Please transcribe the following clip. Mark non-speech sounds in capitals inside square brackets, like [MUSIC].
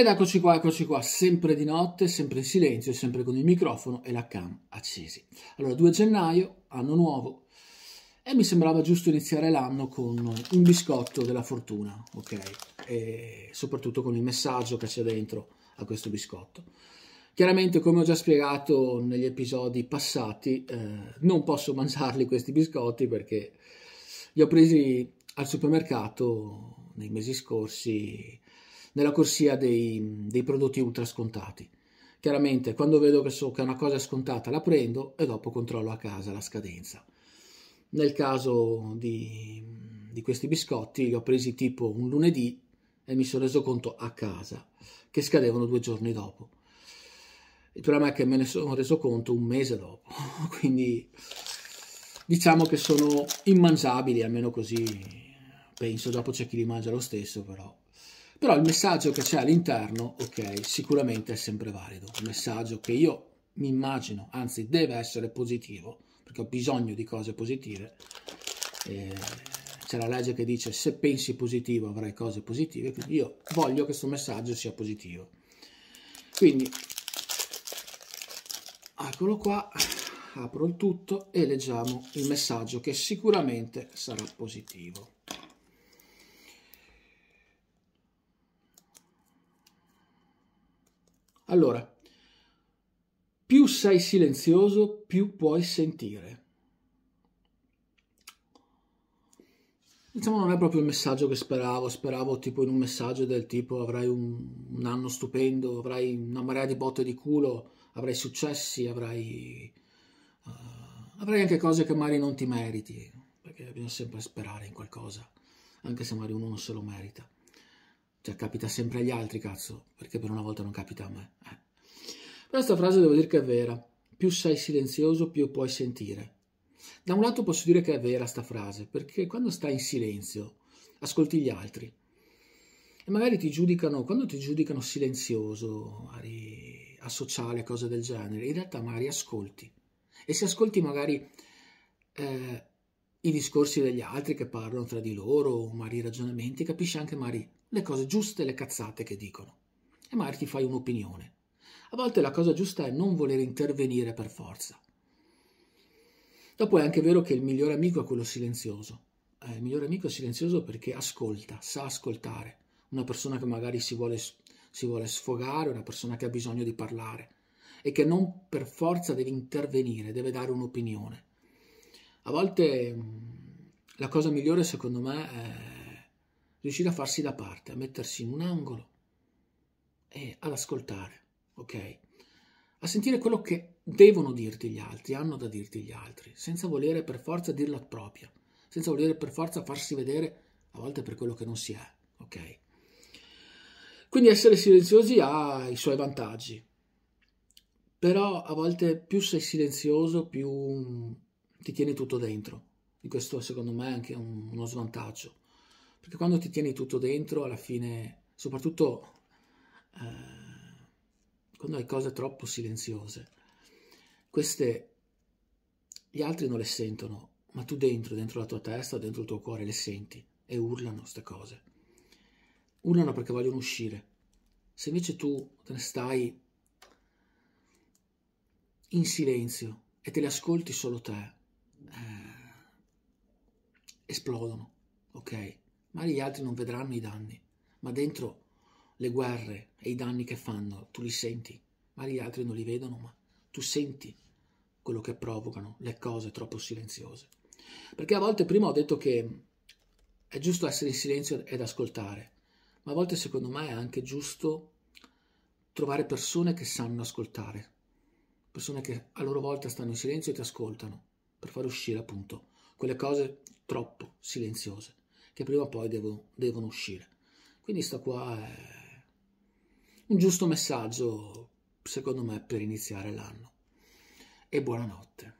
Ed eccoci qua, eccoci qua, sempre di notte, sempre in silenzio, sempre con il microfono e la cam accesi. Allora, 2 gennaio, anno nuovo, e mi sembrava giusto iniziare l'anno con un biscotto della fortuna, ok? E soprattutto con il messaggio che c'è dentro a questo biscotto. Chiaramente, come ho già spiegato negli episodi passati, eh, non posso mangiarli questi biscotti perché li ho presi al supermercato nei mesi scorsi nella corsia dei, dei prodotti ultra scontati. Chiaramente quando vedo che, so che una cosa è scontata la prendo e dopo controllo a casa la scadenza. Nel caso di, di questi biscotti li ho presi tipo un lunedì e mi sono reso conto a casa che scadevano due giorni dopo. Il problema è che me ne sono reso conto un mese dopo, [LAUGHS] quindi diciamo che sono immangiabili, almeno così penso, dopo c'è chi li mangia lo stesso però però il messaggio che c'è all'interno, ok, sicuramente è sempre valido, un messaggio che io mi immagino, anzi deve essere positivo, perché ho bisogno di cose positive. Eh, c'è la legge che dice se pensi positivo avrai cose positive, quindi io voglio che questo messaggio sia positivo. Quindi, eccolo qua, apro il tutto e leggiamo il messaggio che sicuramente sarà positivo. Allora, più sei silenzioso, più puoi sentire. Diciamo non è proprio il messaggio che speravo, speravo tipo in un messaggio del tipo avrai un, un anno stupendo, avrai una marea di botte di culo, avrai successi, avrai, uh, avrai anche cose che magari non ti meriti, perché bisogna sempre sperare in qualcosa, anche se magari uno non se lo merita. Cioè, capita sempre agli altri, cazzo, perché per una volta non capita a me. Eh. Però questa frase devo dire che è vera. Più sei silenzioso, più puoi sentire. Da un lato posso dire che è vera sta frase, perché quando stai in silenzio, ascolti gli altri. E magari ti giudicano, quando ti giudicano silenzioso, magari asociale, cose del genere, in realtà magari ascolti. E se ascolti magari eh, i discorsi degli altri che parlano tra di loro, magari i ragionamenti, capisci anche Mari le cose giuste e le cazzate che dicono. E Mari ti fai un'opinione. A volte la cosa giusta è non voler intervenire per forza. Dopo è anche vero che il migliore amico è quello silenzioso. Eh, il migliore amico è silenzioso perché ascolta, sa ascoltare. Una persona che magari si vuole, si vuole sfogare, una persona che ha bisogno di parlare e che non per forza deve intervenire, deve dare un'opinione a volte mm, la cosa migliore secondo me è riuscire a farsi da parte, a mettersi in un angolo e ad ascoltare, ok? A sentire quello che devono dirti gli altri, hanno da dirti gli altri, senza volere per forza dirla propria, senza volere per forza farsi vedere a volte per quello che non si è, ok? Quindi essere silenziosi ha i suoi vantaggi, però a volte più sei silenzioso, più ti tieni tutto dentro. E questo secondo me è anche un, uno svantaggio, perché quando ti tieni tutto dentro, alla fine, soprattutto eh, quando hai cose troppo silenziose, queste gli altri non le sentono, ma tu dentro, dentro la tua testa, dentro il tuo cuore le senti e urlano queste cose. Urlano perché vogliono uscire. Se invece tu te ne stai in silenzio e te le ascolti solo te, esplodono, ok? Magari gli altri non vedranno i danni, ma dentro le guerre e i danni che fanno tu li senti, magari gli altri non li vedono, ma tu senti quello che provocano le cose troppo silenziose. Perché a volte prima ho detto che è giusto essere in silenzio ed ascoltare, ma a volte secondo me è anche giusto trovare persone che sanno ascoltare, persone che a loro volta stanno in silenzio e ti ascoltano per far uscire appunto quelle cose troppo silenziose che prima o poi devono, devono uscire. Quindi sto qua è eh, un giusto messaggio, secondo me, per iniziare l'anno. E buonanotte.